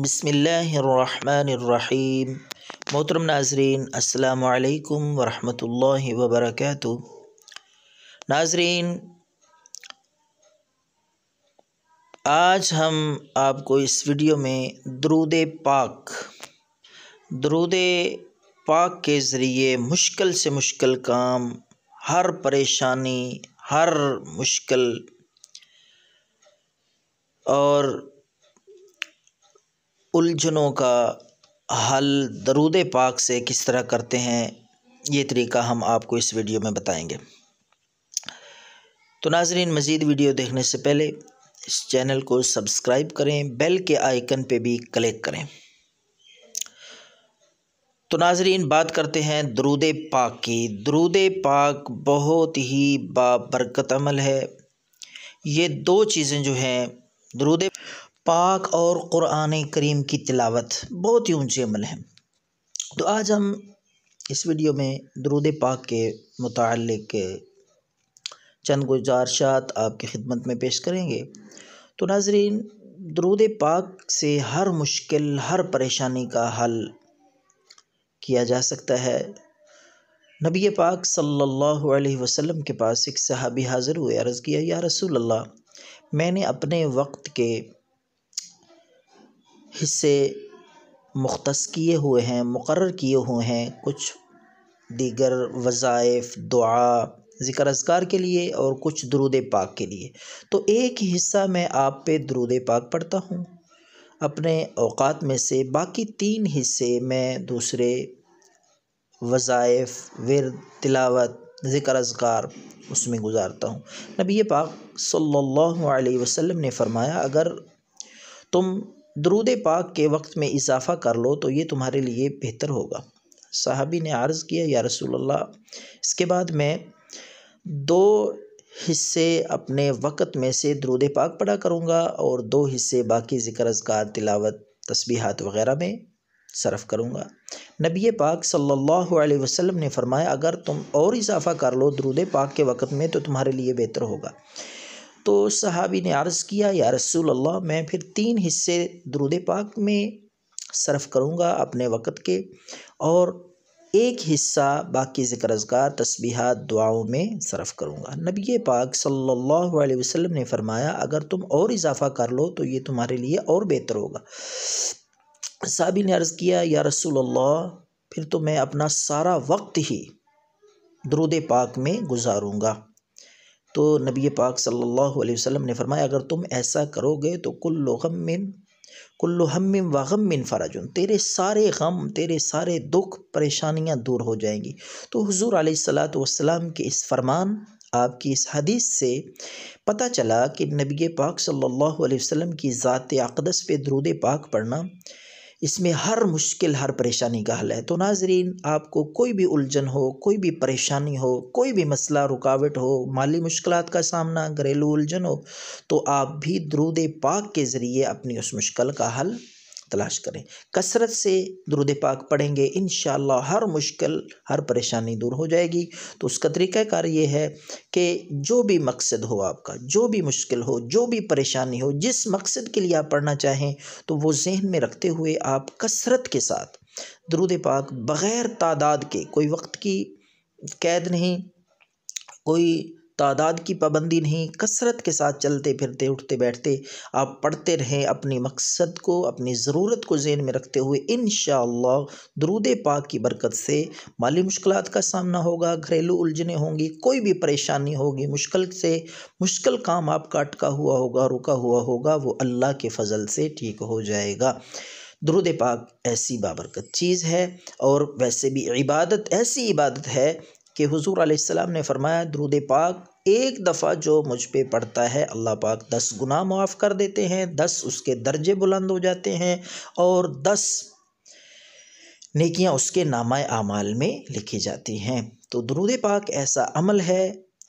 بسم اللہ الرحمن الرحیم محترم ناظرین السلام علیکم ورحمۃ اللہ وبرکاتہ ناظرین آج ہم آپ کو اس ویڈیو میں درود پاک درود پاک کے ذریعے مشکل سے مشکل کام ہر پریشانی ہر مشکل اور الجھنوں کا حل درود پاک سے کس طرح کرتے ہیں یہ طریقہ ہم آپ کو اس ویڈیو میں بتائیں گے تو ناظرین مزید ویڈیو دیکھنے سے پہلے اس چینل کو سبسکرائب کریں بیل کے آئیکن پہ بھی کلک کریں تو ناظرین بات کرتے ہیں درود پاک کی درود پاک بہت ہی بابرکت عمل ہے یہ دو چیزیں جو ہیں درود پاک اور قرآن کریم کی تلاوت بہت ہی اونچے عمل ہیں تو آج ہم اس ویڈیو میں درود پاک کے متعلق چند گزارشات آپ کے خدمت میں پیش کریں گے تو ناظرین درود پاک سے ہر مشکل ہر پریشانی کا حل کیا جا سکتا ہے نبی پاک صلی اللہ علیہ وسلم کے پاس ایک صحابی حاضر ہوئے عرض کیا یا رسول اللہ میں نے اپنے وقت کے حصے مختص کیے ہوئے ہیں مقرر کیے ہوئے ہیں کچھ دیگر وظائف دعا ذکر اذکار کے لیے اور کچھ درود پاک کے لیے تو ایک حصہ میں آپ پہ درود پاک پڑھتا ہوں اپنے اوقات میں سے باقی تین حصے میں دوسرے وظائف ور تلاوت ذکر اذکار اس میں گزارتا ہوں نبی پاک صلی اللہ علیہ وسلم نے فرمایا اگر تم درود پاک کے وقت میں اضافہ کر لو تو یہ تمہارے لیے بہتر ہوگا صحابی نے عرض کیا یا رسول اللہ اس کے بعد میں دو حصے اپنے وقت میں سے درود پاک پڑھا کروں گا اور دو حصے باقی ذکر اذکار تلاوت تسبیحات وغیرہ میں صرف کروں گا نبی پاک صلی اللہ علیہ وسلم نے فرمایا اگر تم اور اضافہ کر لو درود پاک کے وقت میں تو تمہارے لیے بہتر ہوگا تو صحابی نے عرض کیا یا رسول اللہ میں پھر تین حصے درود پاک میں صرف کروں گا اپنے وقت کے اور ایک حصہ باقی ذکر اذکار تسبیحات دعاؤں میں صرف کروں گا نبی پاک صلی اللہ علیہ وسلم نے فرمایا اگر تم اور اضافہ کر لو تو یہ تمہارے لیے اور بہتر ہوگا صحابی نے عرض کیا یا رسول اللہ پھر تو میں اپنا سارا وقت ہی درود پاک میں گزاروں گا تو نبی پاک صلی اللہ علیہ وسلم نے فرمایا اگر تم ایسا کرو گے تو کل و من کل و حمن وا غم فراجن تیرے سارے غم تیرے سارے دکھ پریشانیاں دور ہو جائیں گی تو حضور علیہ السلاۃ والسلام کے اس فرمان آپ کی اس حدیث سے پتہ چلا کہ نبی پاک صلی اللہ علیہ وسلم کی ذات اقدس پہ درود پاک پڑھنا اس میں ہر مشکل ہر پریشانی کا حل ہے تو ناظرین آپ کو کوئی بھی الجھن ہو کوئی بھی پریشانی ہو کوئی بھی مسئلہ رکاوٹ ہو مالی مشکلات کا سامنا گھریلو الجھن ہو تو آپ بھی درود پاک کے ذریعے اپنی اس مشکل کا حل تلاش کریں کثرت سے درود پاک پڑھیں گے انشاءاللہ ہر مشکل ہر پریشانی دور ہو جائے گی تو اس کا طریقہ کار یہ ہے کہ جو بھی مقصد ہو آپ کا جو بھی مشکل ہو جو بھی پریشانی ہو جس مقصد کے لیے آپ پڑھنا چاہیں تو وہ ذہن میں رکھتے ہوئے آپ کثرت کے ساتھ درود پاک بغیر تعداد کے کوئی وقت کی قید نہیں کوئی تعداد کی پابندی نہیں کثرت کے ساتھ چلتے پھرتے اٹھتے بیٹھتے آپ پڑھتے رہیں اپنی مقصد کو اپنی ضرورت کو ذہن میں رکھتے ہوئے انشاءاللہ درود پاک کی برکت سے مالی مشکلات کا سامنا ہوگا گھریلو الجھنیں ہوں گی کوئی بھی پریشانی ہوگی مشکل سے مشکل کام آپ کا اٹکا ہوا ہوگا رکا ہوا ہوگا وہ اللہ کے فضل سے ٹھیک ہو جائے گا درود پاک ایسی بابرکت چیز ہے اور ویسے بھی عبادت ایسی عبادت ہے کہ حضور علیہ السلام نے فرمایا درود پاک ایک دفعہ جو مجھ پہ پڑتا ہے اللہ پاک دس گناہ معاف کر دیتے ہیں دس اس کے درجے بلند ہو جاتے ہیں اور دس نیکیاں اس کے نامہ اعمال میں لکھی جاتی ہیں تو درود پاک ایسا عمل ہے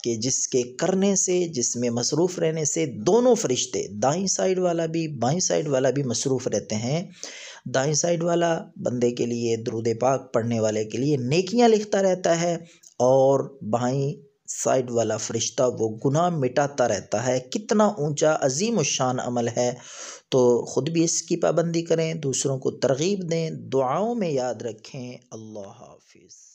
کہ جس کے کرنے سے جس میں مصروف رہنے سے دونوں فرشتے دائیں سائیڈ والا بھی بائیں سائیڈ والا بھی مصروف رہتے ہیں دائیں سائیڈ والا بندے کے لیے درود پاک پڑھنے والے کے لیے نیکیاں لکھتا رہتا ہے اور بہائی سائڈ والا فرشتہ وہ گناہ مٹاتا رہتا ہے کتنا اونچا عظیم و شان عمل ہے تو خود بھی اس کی پابندی کریں دوسروں کو ترغیب دیں دعاؤں میں یاد رکھیں اللہ حافظ